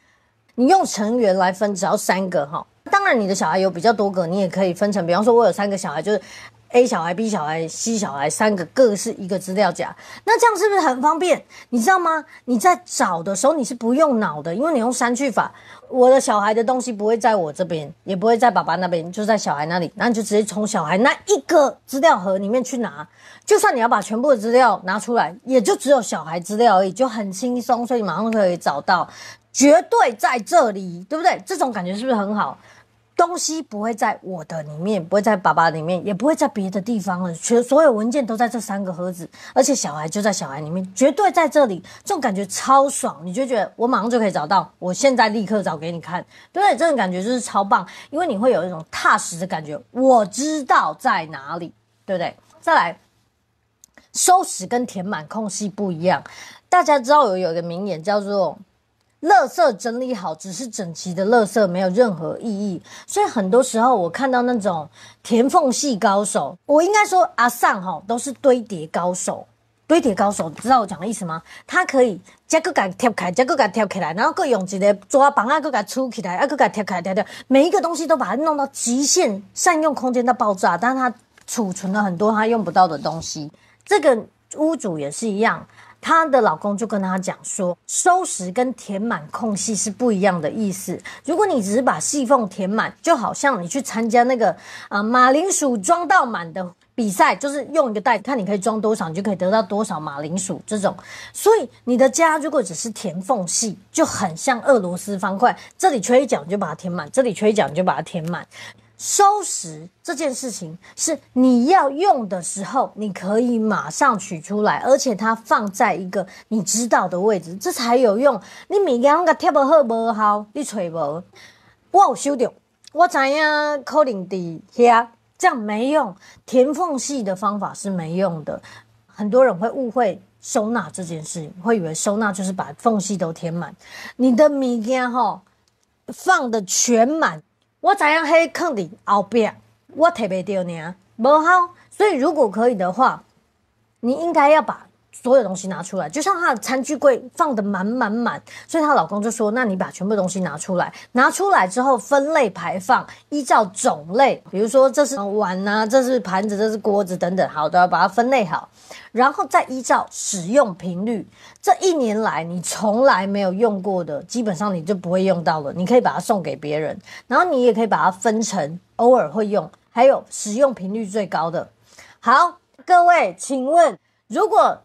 你用成员来分，只要三个哈。当然，你的小孩有比较多个，你也可以分成。比方说，我有三个小孩，就是。A 小孩、B 小孩、C 小孩，三个各是一个资料夹，那这样是不是很方便？你知道吗？你在找的时候你是不用脑的，因为你用删去法，我的小孩的东西不会在我这边，也不会在爸爸那边，就在小孩那里，那你就直接从小孩那一个资料盒里面去拿。就算你要把全部的资料拿出来，也就只有小孩资料而已，就很轻松，所以你马上可以找到，绝对在这里，对不对？这种感觉是不是很好？东西不会在我的里面，不会在爸爸里面，也不会在别的地方了。全所有文件都在这三个盒子，而且小孩就在小孩里面，绝对在这里。这种感觉超爽，你就觉得我马上就可以找到，我现在立刻找给你看。对不对？这种感觉就是超棒，因为你会有一种踏实的感觉，我知道在哪里，对不对？再来，收拾跟填满空隙不一样。大家知道有有个名言叫做。垃圾整理好，只是整齐的垃圾，没有任何意义。所以很多时候，我看到那种填缝隙高手，我应该说阿尚哈，都是堆叠高手。堆叠高手，你知道我讲的意思吗？他可以再个甲贴开，再个甲贴起来，然后各用这个抓绑啊个它粗起来，啊个甲贴开贴掉，每一个东西都把它弄到极限，善用空间到爆炸，但他储存了很多他用不到的东西。这个屋主也是一样。她的老公就跟她讲说，收拾跟填满空隙是不一样的意思。如果你只是把细缝填满，就好像你去参加那个啊马铃薯装到满的比赛，就是用一个袋子看你可以装多少，你就可以得到多少马铃薯这种。所以你的家如果只是填缝隙，就很像俄罗斯方块，这里缺一角你就把它填满，这里缺一角你就把它填满。收拾这件事情是你要用的时候，你可以马上取出来，而且它放在一个你知道的位置，这才有用。你物件刚贴不好无好，你揣无，我有收到，我知影可能在遐，这样没用。填缝隙的方法是没用的，很多人会误会收纳这件事情，会以为收纳就是把缝隙都填满。你的米件哈放的全满。我知影，迄肯定后壁我提袂到尔，无好。所以如果可以的话，你应该要把。所有东西拿出来，就像她的餐具柜放的满满满，所以她老公就说：“那你把全部东西拿出来，拿出来之后分类排放，依照种类，比如说这是碗啊，这是盘子，这是锅子等等，好都要把它分类好，然后再依照使用频率，这一年来你从来没有用过的，基本上你就不会用到了，你可以把它送给别人，然后你也可以把它分成偶尔会用，还有使用频率最高的。好，各位，请问如果。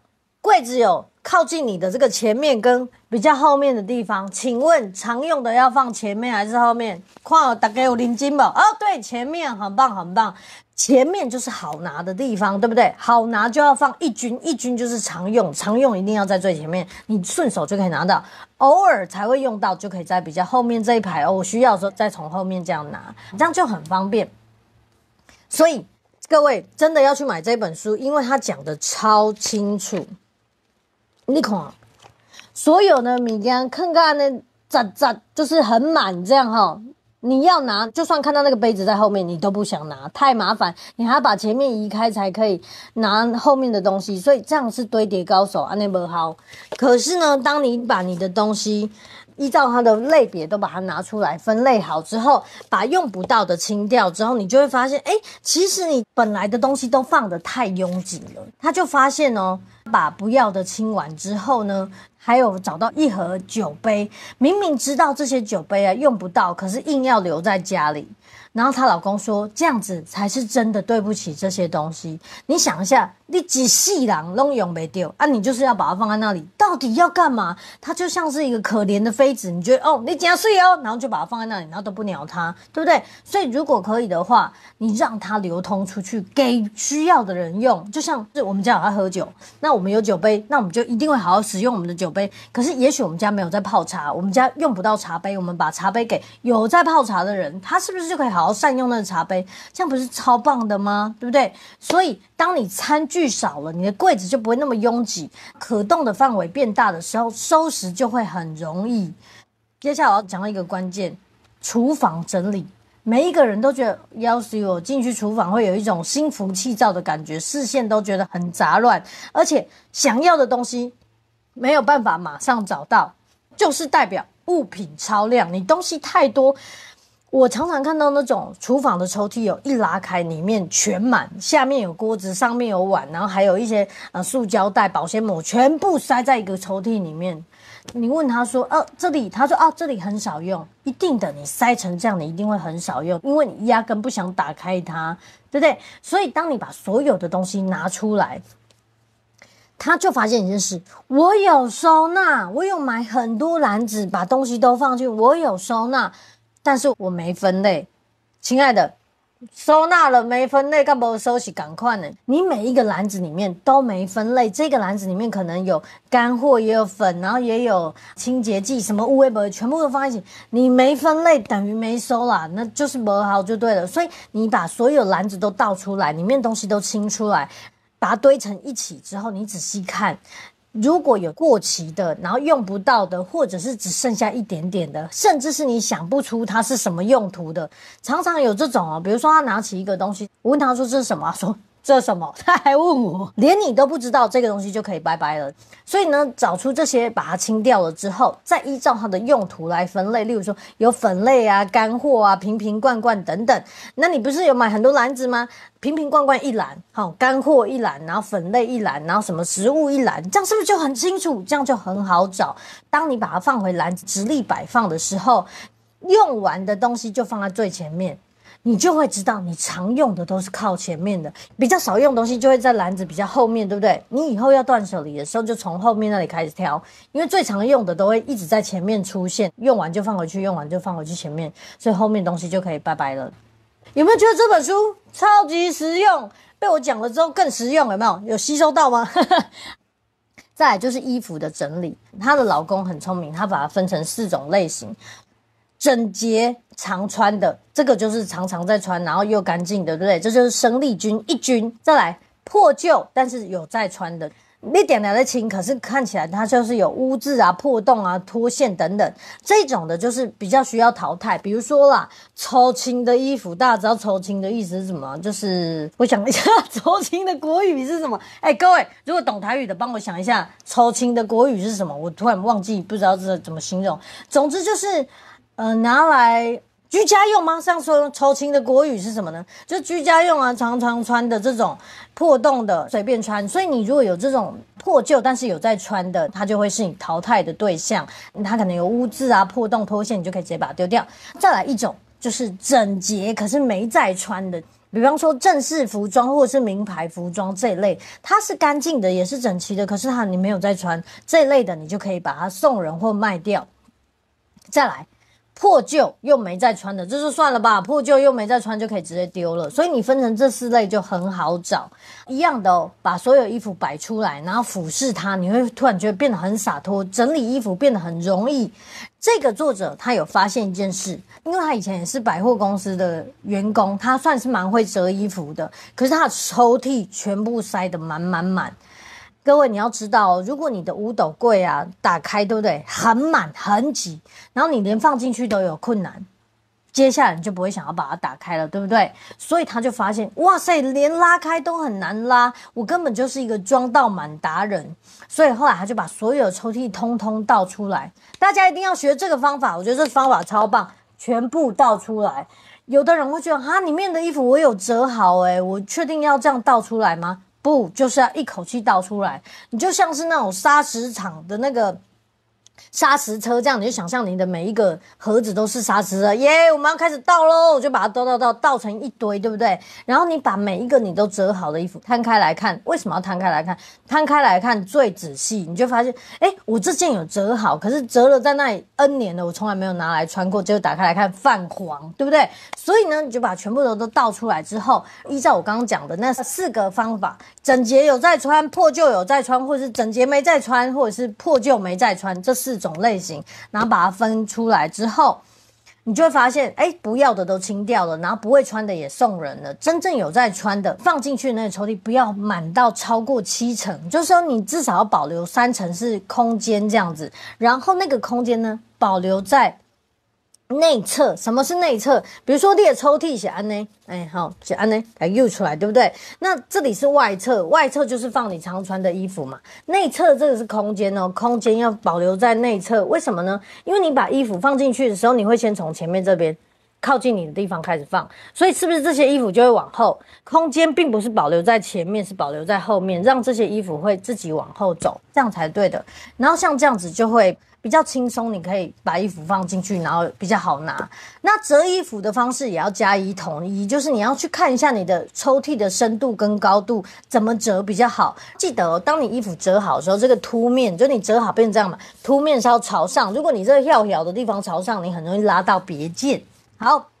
柜子有靠近你的这个前面跟比较后面的地方，请问常用的要放前面还是后面？我大概有零斤吧。哦，对，前面很棒，很棒，前面就是好拿的地方，对不对？好拿就要放一军，一军就是常用，常用一定要在最前面，你顺手就可以拿到，偶尔才会用到，就可以在比较后面这一排哦，需要的时候再从后面这样拿，这样就很方便。所以各位真的要去买这本书，因为它讲的超清楚。你看，所有的米缸，坑咖那渣渣就是很满这样哈。你要拿，就算看到那个杯子在后面，你都不想拿，太麻烦。你还要把前面移开才可以拿后面的东西，所以这样是堆叠高手啊，那不好。可是呢，当你把你的东西，依照它的类别都把它拿出来分类好之后，把用不到的清掉之后，你就会发现，哎，其实你本来的东西都放得太拥挤了。他就发现哦，把不要的清完之后呢，还有找到一盒酒杯，明明知道这些酒杯啊用不到，可是硬要留在家里。然后她老公说：“这样子才是真的对不起这些东西。你想一下，你几细狼扔用没丢啊，你就是要把它放在那里，到底要干嘛？它就像是一个可怜的妃子，你觉得哦，你捡碎哦，然后就把它放在那里，然后都不鸟它，对不对？所以如果可以的话，你让它流通出去，给需要的人用。就像是我们家有爱喝酒，那我们有酒杯，那我们就一定会好好使用我们的酒杯。可是也许我们家没有在泡茶，我们家用不到茶杯，我们把茶杯给有在泡茶的人，他是不是就可以好？”好善用那个茶杯，这样不是超棒的吗？对不对？所以当你餐具少了，你的柜子就不会那么拥挤，可动的范围变大的时候，收拾就会很容易。接下来我要讲到一个关键，厨房整理。每一个人都觉得，要是我进去厨房会有一种心浮气躁的感觉，视线都觉得很杂乱，而且想要的东西没有办法马上找到，就是代表物品超量，你东西太多。我常常看到那种厨房的抽屉，有一拉开，里面全满，下面有锅子，上面有碗，然后还有一些呃塑胶袋、保鲜膜，全部塞在一个抽屉里面。你问他说：“哦，这里？”他说：“哦，这里很少用，一定的，你塞成这样，你一定会很少用，因为你压根不想打开它，对不对？所以当你把所有的东西拿出来，他就发现一件事：我有收纳，我有买很多篮子，把东西都放进，我有收纳。”但是我没分类，亲爱的，收纳了没分类，干嘛不收起？赶快呢！你每一个篮子里面都没分类，这个篮子里面可能有干货，也有粉，然后也有清洁剂，什么污卫宝，全部都放一起。你没分类等于没收啦，那就是不好就对了。所以你把所有篮子都倒出来，里面东西都清出来，把它堆成一起之后，你仔细看。如果有过期的，然后用不到的，或者是只剩下一点点的，甚至是你想不出它是什么用途的，常常有这种哦。比如说，他拿起一个东西，我问他说这是什么，说。这什么？他还问我，连你都不知道这个东西就可以拜拜了。所以呢，找出这些，把它清掉了之后，再依照它的用途来分类。例如说，有粉类啊、干货啊、瓶瓶罐罐等等。那你不是有买很多篮子吗？瓶瓶罐罐一篮，好，干货一篮，然后粉类一篮，然后什么食物一篮，这样是不是就很清楚？这样就很好找。当你把它放回篮子直立摆放的时候，用完的东西就放在最前面。你就会知道，你常用的都是靠前面的，比较少用的东西就会在篮子比较后面，对不对？你以后要断舍离的时候，就从后面那里开始挑，因为最常用的都会一直在前面出现，用完就放回去，用完就放回去前面，所以后面东西就可以拜拜了。有没有觉得这本书超级实用？被我讲了之后更实用，有没有？有吸收到吗？再就是衣服的整理，她的老公很聪明，他把它分成四种类型：整洁。常穿的这个就是常常在穿，然后又干净的，对不对？这就是生力军一军。再来破旧但是有在穿的，一点来的轻，可是看起来它就是有污渍啊、破洞啊、脱线等等，这种的就是比较需要淘汰。比如说啦，抽青的衣服，大家知道抽青的意思是什么？就是我想一下，抽青的国语是什么？哎，各位如果懂台语的帮我想一下，抽青的国语是什么？我突然忘记不知道怎么形容。总之就是。呃，拿来居家用吗？像说超轻的国语是什么呢？就居家用啊，常常穿的这种破洞的，随便穿。所以你如果有这种破旧但是有在穿的，它就会是你淘汰的对象。它可能有污渍啊、破洞、脱线，你就可以直接把它丢掉。再来一种就是整洁可是没在穿的，比方说正式服装或者是名牌服装这一类，它是干净的，也是整齐的，可是它你没有在穿这一类的，你就可以把它送人或卖掉。再来。破旧又没再穿的，这就算了吧。破旧又没再穿，就可以直接丢了。所以你分成这四类就很好找。一样的哦，把所有衣服摆出来，然后俯视它，你会突然觉得变得很洒脱，整理衣服变得很容易。这个作者他有发现一件事，因为他以前也是百货公司的员工，他算是蛮会折衣服的，可是他的抽屉全部塞得满满满。各位，你要知道，如果你的五斗柜啊打开，对不对？很满很挤，然后你连放进去都有困难，接下来你就不会想要把它打开了，对不对？所以他就发现，哇塞，连拉开都很难拉，我根本就是一个装到满达人。所以后来他就把所有抽屉通通倒出来，大家一定要学这个方法，我觉得这方法超棒，全部倒出来。有的人会觉得，哈，里面的衣服我有折好，诶我确定要这样倒出来吗？不，就是要一口气倒出来，你就像是那种砂石场的那个。砂石车这样，你就想象你的每一个盒子都是砂石车耶。我们要开始倒喽，我就把它倒倒倒倒成一堆，对不对？然后你把每一个你都折好的衣服摊开来看，为什么要摊开来看？摊开来看最仔细，你就发现，哎，我这件有折好，可是折了在那里 N 年了，我从来没有拿来穿过，就打开来看泛黄，对不对？所以呢，你就把全部都都倒出来之后，依照我刚刚讲的那四个方法，整洁有在穿，破旧有在穿，或者是整洁没在穿，或者是破旧没在穿，这。四种类型，然后把它分出来之后，你就会发现，哎，不要的都清掉了，然后不会穿的也送人了。真正有在穿的放进去那个抽屉，不要满到超过七成，就是说你至少要保留三成是空间这样子，然后那个空间呢，保留在。内侧什么是内侧？比如说，你的抽屉写安呢，哎，好写安呢，它又出来，对不对？那这里是外侧，外侧就是放你常穿的衣服嘛。内侧这个是空间哦，空间要保留在内侧，为什么呢？因为你把衣服放进去的时候，你会先从前面这边。靠近你的地方开始放，所以是不是这些衣服就会往后？空间并不是保留在前面，是保留在后面，让这些衣服会自己往后走，这样才对的。然后像这样子就会比较轻松，你可以把衣服放进去，然后比较好拿。那折衣服的方式也要加一统一，就是你要去看一下你的抽屉的深度跟高度怎么折比较好。记得当你衣服折好的时候，这个凸面就你折好变成这样嘛，凸面是要朝上。如果你这个要咬的地方朝上，你很容易拉到别件。好，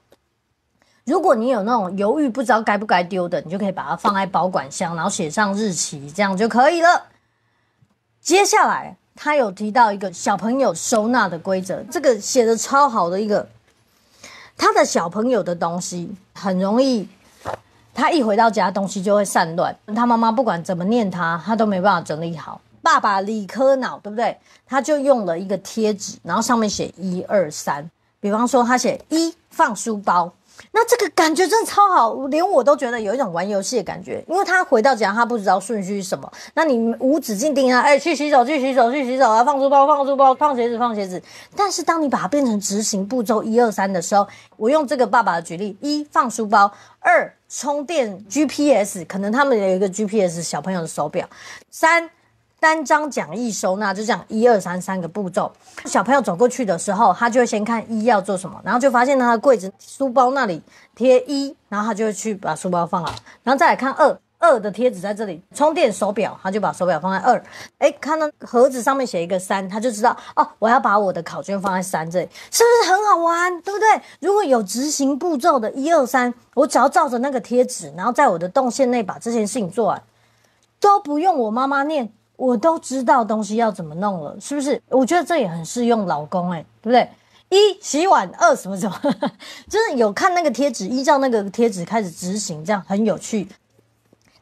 如果你有那种犹豫不知道该不该丢的，你就可以把它放在保管箱，然后写上日期，这样就可以了。接下来他有提到一个小朋友收纳的规则，这个写的超好的一个，他的小朋友的东西很容易，他一回到家东西就会散乱，他妈妈不管怎么念他，他都没办法整理好。爸爸理科脑对不对？他就用了一个贴纸，然后上面写一二三。比方说，他写一放书包，那这个感觉真的超好，连我都觉得有一种玩游戏的感觉。因为他回到家，他不知道顺序是什么，那你无止境盯他，哎，去洗手，去洗手，去洗手啊，放书包，放书包，放鞋子，放鞋子。但是当你把它变成执行步骤一二三的时候，我用这个爸爸的举例：一放书包，二充电 GPS，可能他们有一个 GPS 小朋友的手表，三。三张讲义收纳，就这样一二三三个步骤。小朋友走过去的时候，他就会先看一要做什么，然后就发现他的柜子、书包那里贴一，然后他就会去把书包放好，然后再来看二，二的贴纸在这里，充电手表，他就把手表放在二。哎，看到盒子上面写一个三，他就知道哦，我要把我的考卷放在三这里，是不是很好玩？对不对？如果有执行步骤的一二三，我只要照着那个贴纸，然后在我的动线内把这件事情做完，都不用我妈妈念。我都知道东西要怎么弄了，是不是？我觉得这也很适用老公，哎，对不对？一洗碗，二什么什么，真 的有看那个贴纸，依照那个贴纸开始执行，这样很有趣。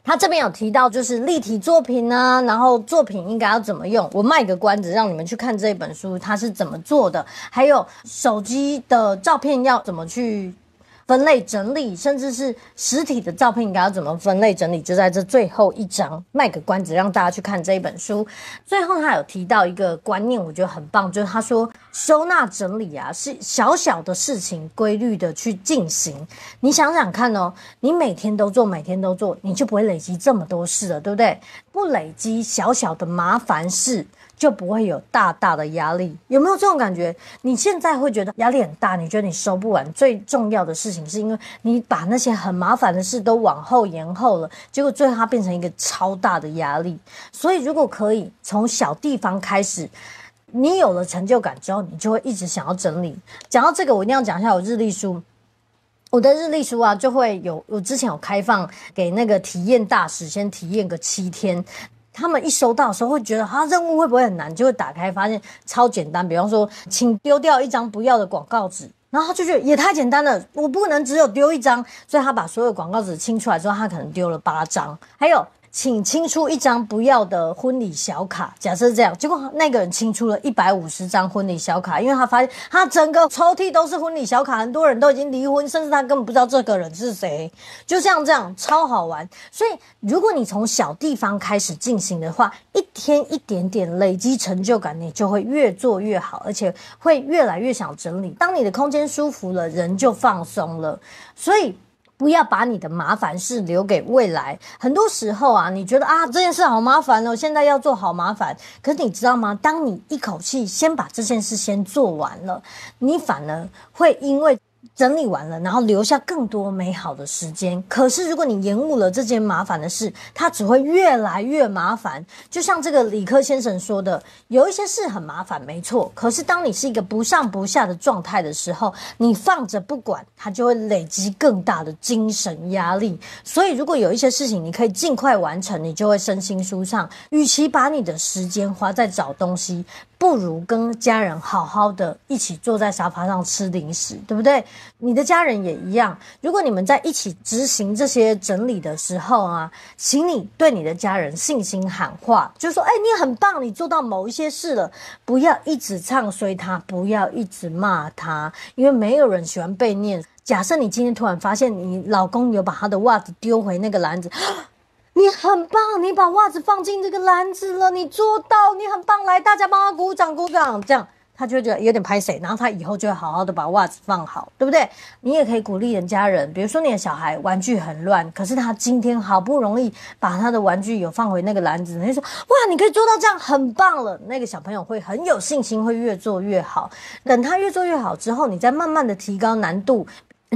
他这边有提到就是立体作品呢，然后作品应该要怎么用？我卖个关子，让你们去看这本书它是怎么做的，还有手机的照片要怎么去。分类整理，甚至是实体的照片应该要怎么分类整理，就在这最后一章卖个关子，让大家去看这一本书。最后他有提到一个观念，我觉得很棒，就是他说收纳整理啊，是小小的事情，规律的去进行。你想想看哦，你每天都做，每天都做，你就不会累积这么多事了，对不对？不累积小小的麻烦事。就不会有大大的压力，有没有这种感觉？你现在会觉得压力很大，你觉得你收不完。最重要的事情，是因为你把那些很麻烦的事都往后延后了，结果最后它变成一个超大的压力。所以如果可以从小地方开始，你有了成就感之后，你就会一直想要整理。讲到这个，我一定要讲一下我日历书。我的日历书啊，就会有我之前有开放给那个体验大使先体验个七天。他们一收到的时候，会觉得啊，任务会不会很难？就会打开发现超简单。比方说，请丢掉一张不要的广告纸，然后他就觉得也太简单了，我不能只有丢一张，所以他把所有广告纸清出来之后，他可能丢了八张，还有。请清出一张不要的婚礼小卡。假设这样，结果那个人清出了一百五十张婚礼小卡，因为他发现他整个抽屉都是婚礼小卡，很多人都已经离婚，甚至他根本不知道这个人是谁。就像这样，超好玩。所以，如果你从小地方开始进行的话，一天一点点累积成就感，你就会越做越好，而且会越来越想整理。当你的空间舒服了，人就放松了。所以。不要把你的麻烦事留给未来。很多时候啊，你觉得啊这件事好麻烦哦，现在要做好麻烦。可是你知道吗？当你一口气先把这件事先做完了，你反而会因为。整理完了，然后留下更多美好的时间。可是，如果你延误了这件麻烦的事，它只会越来越麻烦。就像这个理科先生说的，有一些事很麻烦，没错。可是，当你是一个不上不下的状态的时候，你放着不管，它就会累积更大的精神压力。所以，如果有一些事情你可以尽快完成，你就会身心舒畅。与其把你的时间花在找东西。不如跟家人好好的一起坐在沙发上吃零食，对不对？你的家人也一样。如果你们在一起执行这些整理的时候啊，请你对你的家人信心喊话，就说：“哎，你很棒，你做到某一些事了。”不要一直唱衰他，不要一直骂他，因为没有人喜欢被念。假设你今天突然发现你老公有把他的袜子丢回那个篮子。你很棒，你把袜子放进这个篮子了，你做到，你很棒，来大家帮他鼓掌鼓掌，这样他就觉得有点拍谁，然后他以后就会好好的把袜子放好，对不对？你也可以鼓励人家人，比如说你的小孩玩具很乱，可是他今天好不容易把他的玩具有放回那个篮子，你就说哇，你可以做到这样，很棒了，那个小朋友会很有信心，会越做越好。等他越做越好之后，你再慢慢的提高难度。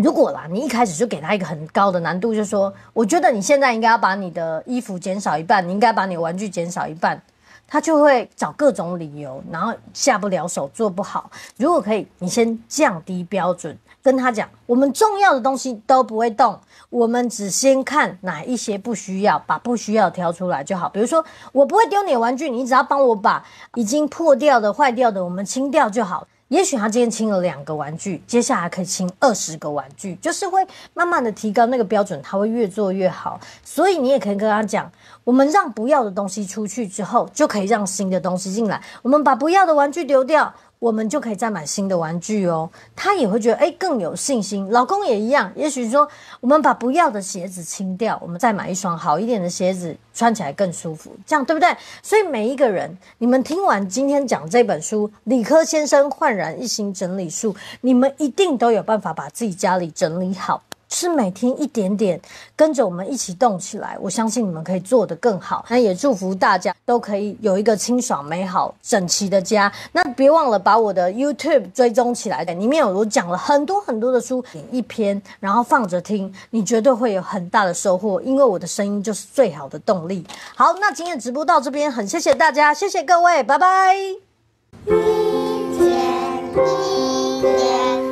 如果啦，你一开始就给他一个很高的难度，就说我觉得你现在应该要把你的衣服减少一半，你应该把你玩具减少一半，他就会找各种理由，然后下不了手，做不好。如果可以，你先降低标准，跟他讲，我们重要的东西都不会动，我们只先看哪一些不需要，把不需要挑出来就好。比如说，我不会丢你的玩具，你只要帮我把已经破掉的、坏掉的，我们清掉就好。也许他今天清了两个玩具，接下来可以清二十个玩具，就是会慢慢的提高那个标准，他会越做越好。所以你也可以跟他讲，我们让不要的东西出去之后，就可以让新的东西进来。我们把不要的玩具丢掉。我们就可以再买新的玩具哦，他也会觉得哎更有信心。老公也一样，也许说我们把不要的鞋子清掉，我们再买一双好一点的鞋子，穿起来更舒服，这样对不对？所以每一个人，你们听完今天讲这本书《理科先生焕然一新整理术》，你们一定都有办法把自己家里整理好。是每天一点点跟着我们一起动起来，我相信你们可以做得更好。那也祝福大家都可以有一个清爽、美好、整齐的家。那别忘了把我的 YouTube 追踪起来，里面我讲了很多很多的书，一篇然后放着听，你绝对会有很大的收获，因为我的声音就是最好的动力。好，那今天直播到这边，很谢谢大家，谢谢各位，拜拜。一天一天。